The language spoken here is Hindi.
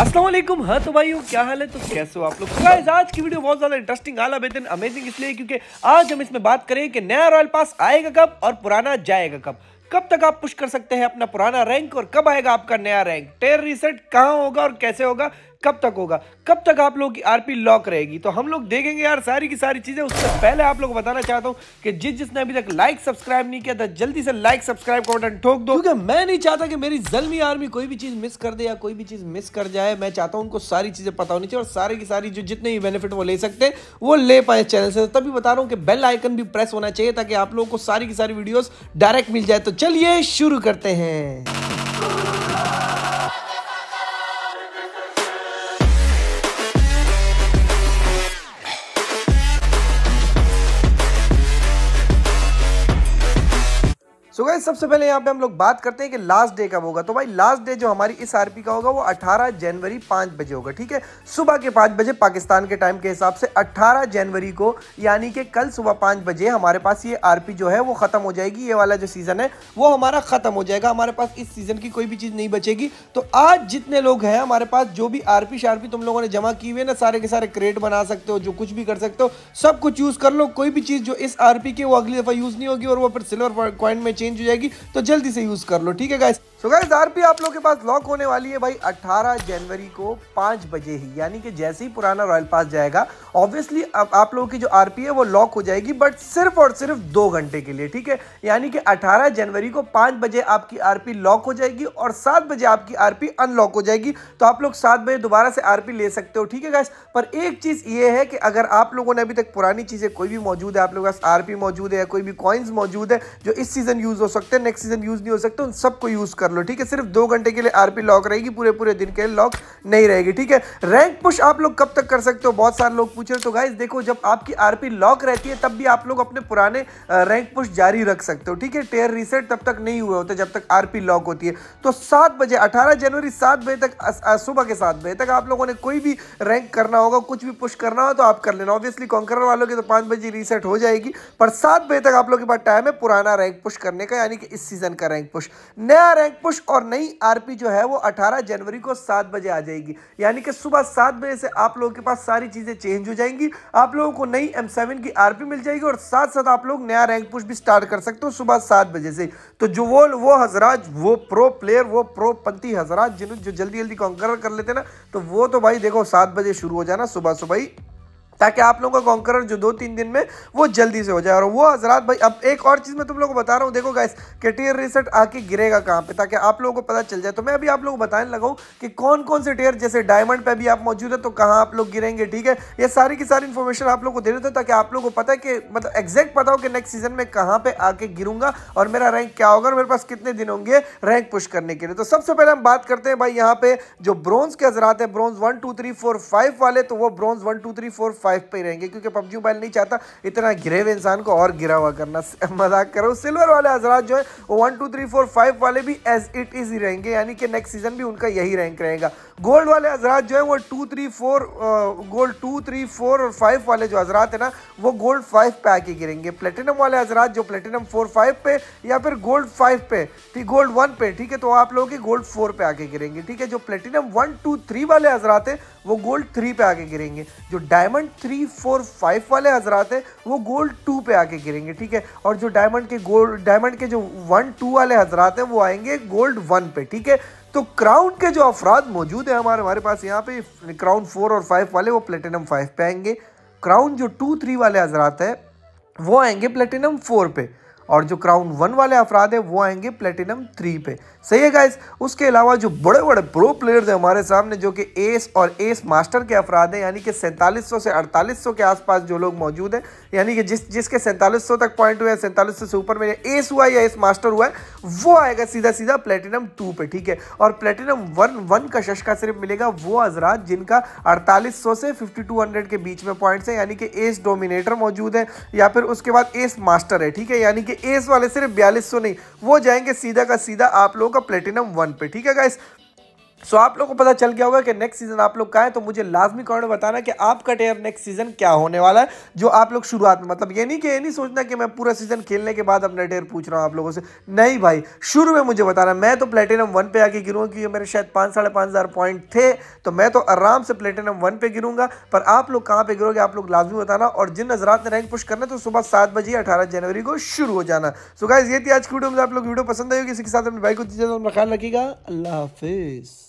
असलम हाँ तो भाई क्या हाल है तो कैसे हो आप लोग गाइस तो आज की वीडियो बहुत ज़्यादा इंटरेस्टिंग आला बेहतर अमेजिंग इसलिए क्योंकि आज हम इसमें बात करें कि नया रॉयल पास आएगा कब और पुराना जाएगा कब कब तक आप पुश कर सकते हैं अपना पुराना रैंक और कब आएगा आपका नया रैंक टेर रिसेट कहाँ होगा और कैसे होगा कब तक होगा कब तक आप लोग की आरपी लॉक रहेगी तो हम लोग देखेंगे यार सारी की सारी चीज़ें उससे पहले आप लोग बताना चाहता हूँ कि जिस जिसने अभी तक लाइक सब्सक्राइब नहीं किया था तो जल्दी से लाइक सब्सक्राइब का बटन ठोक दो क्योंकि मैं नहीं चाहता कि मेरी जलमी आर्मी कोई भी चीज़ मिस कर दे या कोई भी चीज़ मिस कर जाए मैं चाहता हूँ उनको सारी चीज़ें पता होनी चाहिए और सारी की सारी जो जितने भी बेनिफिट वो ले सकते वो ले पाए चैनल से तो तभी बता रहा हूँ कि बेल आइकन भी प्रेस होना चाहिए ताकि आप लोगों को सारी की सारी वीडियो डायरेक्ट मिल जाए तो चलिए शुरू करते हैं गाइस सबसे पहले यहाँ पे हम लोग बात करते हैं कि लास्ट डे कब होगा तो भाई लास्ट डे जो हमारी इस आरपी का होगा वो 18 जनवरी 5 बजे होगा ठीक है सुबह के 5 बजे पाकिस्तान के टाइम के हिसाब से 18 जनवरी को यानी कि कल सुबह 5 बजे हमारे पास ये आरपी जो है वो ख़त्म हो जाएगी ये वाला जो सीज़न है वो हमारा ख़त्म हो जाएगा हमारे पास इस सीज़न की कोई भी चीज़ नहीं बचेगी तो आज जितने लोग हैं हमारे पास जो भी आर पी तुम लोगों ने जमा की हुई है ना सारे के सारे क्रेट बना सकते हो जो कुछ भी कर सकते हो सब कुछ यूज़ कर लो कोई भी चीज़ जो इस आर पी की वो अगली दफ़ा यूज़ नहीं होगी और वो फिर सिल्वर कॉइन में चेंज चेंज हो जाएगी तो जल्दी से यूज़ कर लो ठीक है गाइस सो गाइज आर आप लोग के पास लॉक होने वाली है भाई 18 जनवरी को 5 बजे ही यानी कि जैसे ही पुराना रॉयल पास जाएगा ऑब्वियसली आप लोगों की जो आरपी है वो लॉक हो जाएगी बट सिर्फ और सिर्फ दो घंटे के लिए ठीक है यानी कि 18 जनवरी को 5 बजे आपकी आर पी लॉक हो जाएगी और 7 बजे आपकी आर अनलॉक हो जाएगी तो आप लोग सात बजे दोबारा से आर ले सकते हो ठीक है गैस पर एक चीज़ ये है कि अगर आप लोगों ने अभी तक पुरानी चीज़ें कोई भी मौजूद है आप लोगों के पास आर पी मौजूद है कोई भी कॉइन्स मौजूद है जो इस सीज़न यूज़ हो सकते हैं नेक्स्ट सीज़न यूज़ नहीं हो सकते उन सबको यूज़ कर कर लो ठीक है सिर्फ दो घंटे के लिए आरपी लॉक रहेगी पूरे पूरे दिन के लिए लॉक नहीं रहेगी ठीक है रैंक पुश आप लोग कब तक कर सकते हो बहुत सारे लोग पूछ रहे तो गाइज देखो जब आपकी आरपी लॉक रहती है तब भी आप लोग अपने पुराने रैंक पुश जारी रख सकते हो ठीक है टेयर रीसेट तब तक नहीं हुए होते जब तक आरपी लॉक होती है तो सात बजे अठारह जनवरी सात बजे तक सुबह के सात बजे तक आप लोगों ने कोई भी रैंक करना होगा कुछ भी पुश करना हो तो आप कर लेना ऑब्वियसली कॉन्करर वालों के तो पांच बजे रीसेट हो जाएगी पर सात बजे तक आप लोगों के पास टाइम है पुराना रैंक पुश करने का यानी कि इस सीजन का रैंक पुश नया रैंक पुश और नई आरपी जो है वो 18 जनवरी को सात बजे आ जाएगी यानी कि सुबह सात बजे से आप लोगों के पास सारी चीज़ें चेंज हो जाएंगी आप लोगों को नई एम सेवन की आरपी मिल जाएगी और साथ साथ आप लोग नया रैंक पुश भी स्टार्ट कर सकते हो सुबह सात बजे से तो जो वो वो हजराज वो प्रो प्लेयर वो प्रो पंथी हजराज जिन्होंने जो जल्दी जल्दी कॉन्कर कर लेते ना तो वो तो भाई देखो सात बजे शुरू हो जाना सुबह सुबह ही ताकि आप लोगों का कॉन्करर जो दो तीन दिन में वो जल्दी से हो जाए और वो हजरात भाई अब एक और चीज़ मैं तुम लोगों को बता रहा हूँ देखो गाइस टेयर रिसेट आके गिरेगा कहाँ पे ताकि आप लोगों को पता चल जाए तो मैं अभी आप लोगों को बताने लगा हूँ कि कौन कौन से टेयर जैसे डायमंड पे भी आप मौजूद है तो कहाँ आप लोग गिरेंगे ठीक है ये सारी की सारी इन्फॉर्मेशन आप लोग को दे देते हूँ ताकि आप लोग को पता है कि मतलब एग्जैक्ट पता हो कि नेक्स्ट सीजन में कहाँ पे आके गिरूंगा और मेरा रैंक क्या होगा और मेरे पास कितने दिन होंगे रैंक पुश करने के लिए तो सबसे पहले हम बात करते हैं भाई यहाँ पे जो ब्रॉन्ज के हजरात है bronze one two three four five वाले तो वो bronze one two three four five five पे रहेंगे क्योंकि पबजी मोबाइल नहीं चाहता इतना गिरे हुए इंसान को और गिरा हुआ करना मजाक करो सिल्वर वाले हजरात जो है वो one two three four five वाले भी एज इट इज ही रहेंगे यानी कि नेक्स्ट सीजन भी उनका यही रैंक रहेगा गोल्ड वाले हजरात जो है वो two three four gold two three four और फाइव वाले जो हजरात है ना वो गोल्ड फाइव पे आके गिरेंगे प्लेटिनम वाले हजरात जो प्लेटिनम फोर फाइव पे या फिर गोल्ड फाइव पे ठीक गोल्ड वन पे ठीक है तो आप लोगों के गोल्ड फोर पे आके गिरेंगे ठीक है जो प्लेटिनम वन टू थ्री वाले हजरात है वो गोल्ड थ्री पे आके गिरेंगे जो डायमंड थ्री फोर फाइव वाले हजरात हैं वो गोल्ड टू पे आके गिरेंगे ठीक है और जो डायमंड के गोल्ड डायमंड के जो वन टू वाले हजरात हैं वो आएंगे गोल्ड वन पे ठीक है तो क्राउन के जो अफराद मौजूद हैं हमारे हमारे पास यहाँ पे क्राउन फोर और फाइव वाले वो प्लेटिनम फाइव पे आएंगे क्राउन जो टू थ्री वाले हजरात हैं वो आएंगे प्लेटिनम फोर पे और जो क्राउन वन वाले अफराद है वो आएंगे प्लेटिनम थ्री पे सही है गाइस उसके अलावा जो बड़े बड़े प्रो प्लेयर्स हैं हमारे सामने जो कि एस और एस मास्टर के अफराद हैं यानी कि सैंतालीस से अड़तालीस के आसपास जो लोग मौजूद हैं यानी कि जिस जिसके सैंतालीस तक पॉइंट हुए सैंतालीस से ऊपर में एस हुआ या एस मास्टर हुआ है वो आएगा सीधा सीधा प्लेटिनम टू पे ठीक है और प्लेटिनम वन वन का शशका सिर्फ मिलेगा वो हजरात जिनका अड़तालीस से फिफ्टी के बीच में पॉइंट्स हैं यानी कि एस डोमिनेटर मौजूद है या फिर उसके बाद एस मास्टर है ठीक है यानी कि एस वाले सिर्फ बयालीस नहीं वो जाएंगे सीधा का सीधा आप लोगों का प्लेटिनम वन पे ठीक है गाइस सो आप लोग को पता चल गया होगा कि नेक्स्ट सीजन आप लोग का है तो मुझे लाजमी कमेंट में बताना कि आपका टेयर नेक्स्ट सीजन क्या होने वाला है जो आप लोग शुरुआत में मतलब ये नहीं कि ये नहीं सोचना कि मैं पूरा सीजन खेलने के बाद अपना टेयर पूछ रहा हूँ आप लोगों से नहीं भाई शुरू में मुझे बताना मैं तो प्लेटिनम वन पे आके गिरूँगा क्योंकि मेरे शायद पाँच साढ़े पाँच हज़ार पॉइंट थे तो मैं तो आराम से प्लेटिनम वन पे गिरूंगा पर आप लोग कहाँ पे गिरोगे आप लोग लाजमी बताना और जिन नजरात ने रैंक पुश करना तो सुबह सात बजे अठारह जनवरी को शुरू हो जाना सो गाइज ये थी आज की वीडियो में आप लोग वीडियो पसंद आई होगी इसके साथ अपने भाई को दीजिए ख्याल रखिएगा अल्लाह हाफिज़